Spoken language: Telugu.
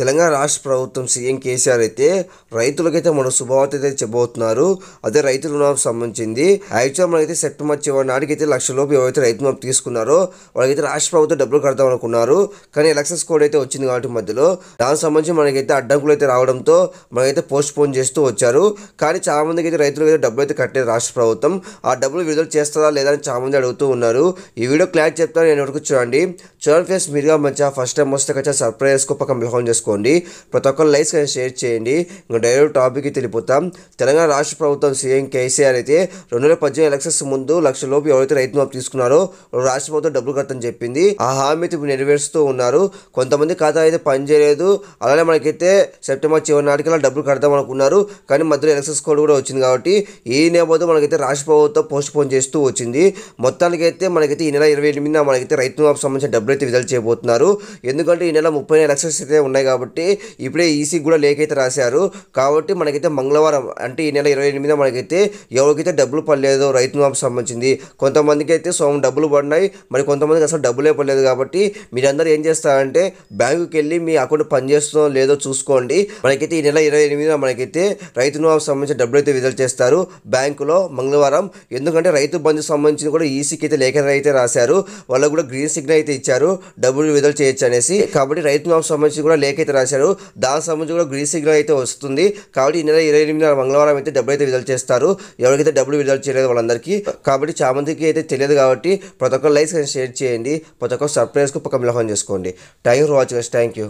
తెలంగాణ రాష్ట్ర ప్రభుత్వం సీఎం కేసీఆర్ అయితే రైతులకైతే మన శుభవార్త అయితే చెప్పబోతున్నారు అదే రైతు రుణాలకు సంబంధించింది యాక్చువల్ మనకైతే సెప్టెంబర్ చివరి నాటికైతే లక్ష లోపు ఎవరైతే రైతు మనం తీసుకున్నారో వాళ్ళకైతే రాష్ట్ర ప్రభుత్వం డబ్బులు కడతాం అనుకున్నారు కానీ ఎలక్షన్స్ కోడ్ అయితే వచ్చింది కాబట్టి మధ్యలో దానికి సంబంధించి మనకైతే అడ్డంకులు అయితే రావడంతో మనకైతే పోస్ట్ పోన్ చేస్తూ వచ్చారు కానీ చాలా మందికి అయితే రైతులకు అయితే డబ్బులు అయితే కట్టలేదు రాష్ట్ర ప్రభుత్వం ఆ డబ్బులు విడుదల చేస్తారా లేదా అని చాలా మంది అడుగుతూ ఉన్నారు ఈ వీడియో క్లారిటీ చెప్తాను నేను వరకు చూడండి చూడండి ఫేస్ మీరుగా మంచిగా ఫస్ట్ టైం వస్తే కచ్చా సర్ప్రైజ్ పక్కన బిల్హోన్ చేసుకోండి చేసుకోండి ప్రతి ఒక్కరు లైక్స్ కానీ షేర్ చేయండి ఇంకా డైరెక్ట్ టాపిక్కి తెలిపోతాం తెలంగాణ రాష్ట్ర ప్రభుత్వం సీఎం కేసీఆర్ అయితే రెండు వేల పద్దెనిమిది ఎలక్షన్స్ ముందు లక్ష లోపు ఎవరైతే రైతు మాపు తీసుకున్నారో రాష్ట్ర ప్రభుత్వం డబ్బులు కట్టని చెప్పింది ఆ హామీ ఇప్పుడు నెరవేరుస్తూ ఉన్నారు కొంతమంది ఖాతా అయితే పనిచేయలేదు అలానే మనకైతే సెప్టెంబర్ చివరి అలా డబ్బులు కడదాం అనుకున్నారు కానీ మధ్యలో ఎలక్షన్స్ కోడ్ కూడా వచ్చింది కాబట్టి ఈ నేపథ్యం మనకైతే రాష్ట్ర ప్రభుత్వం పోస్ట్ పోన్ చేస్తూ వచ్చింది మొత్తానికైతే మనకైతే ఈ నెల ఇరవై ఎనిమిదిన మనకైతే రైతు మాపు సంబంధించిన డబ్బులు అయితే విడుదల చేయబోతున్నారు ఎందుకంటే ఈ నెల ముప్పై ఎలక్షన్స్ అయితే ఉన్నాయి కాబట్టి ఇప్పుడే ఈసీ కూడా లేఖ అయితే రాశారు కాబట్టి మనకైతే మంగళవారం అంటే ఈ నెల ఇరవై ఎనిమిది మనకైతే ఎవరికైతే డబ్బులు పడలేదు రైతు మాపు సంబంధించింది కొంతమందికి అయితే సోమం డబ్బులు పడినాయి మరి కొంతమందికి అసలు డబ్బులే పడలేదు కాబట్టి మీరందరూ ఏం చేస్తారంటే బ్యాంకుకి వెళ్ళి మీ అకౌంట్ పనిచేస్తుందో లేదో చూసుకోండి మనకైతే ఈ నెల ఇరవై ఎనిమిదిన మనకైతే రైతు రుణమాఫీ సంబంధించిన డబ్బులు అయితే విడుదల చేస్తారు బ్యాంకులో మంగళవారం ఎందుకంటే రైతు బంధు సంబంధించిన కూడా ఈసీకి అయితే లేఖ అయితే రాశారు వాళ్ళకు కూడా గ్రీన్ సిగ్నల్ అయితే ఇచ్చారు డబ్బులు విడుదల చేయొచ్చు అనేసి కాబట్టి రైతు నాకు సంబంధించి కూడా లేఖ అయితే రాశారు దానికి సంబంధించి కూడా గ్రీన్ సిగ్నల్ అయితే వస్తుంది కాబట్టి ఈ నెల ఇరవై ఎనిమిది మంగళవారం అయితే డబ్బులు అయితే విడుదల చేస్తారు ఎవరికైతే డబ్బులు విడుదల చేయలేదు వాళ్ళందరికీ కాబట్టి చాలా మందికి అయితే తెలియదు కాబట్టి ప్రతి ఒక్క లైక్స్ షేర్ చేయండి ప్రతి ఒక్క సర్ప్రైజ్కి పక్క మిలహం చేసుకోండి thank you for watching thank you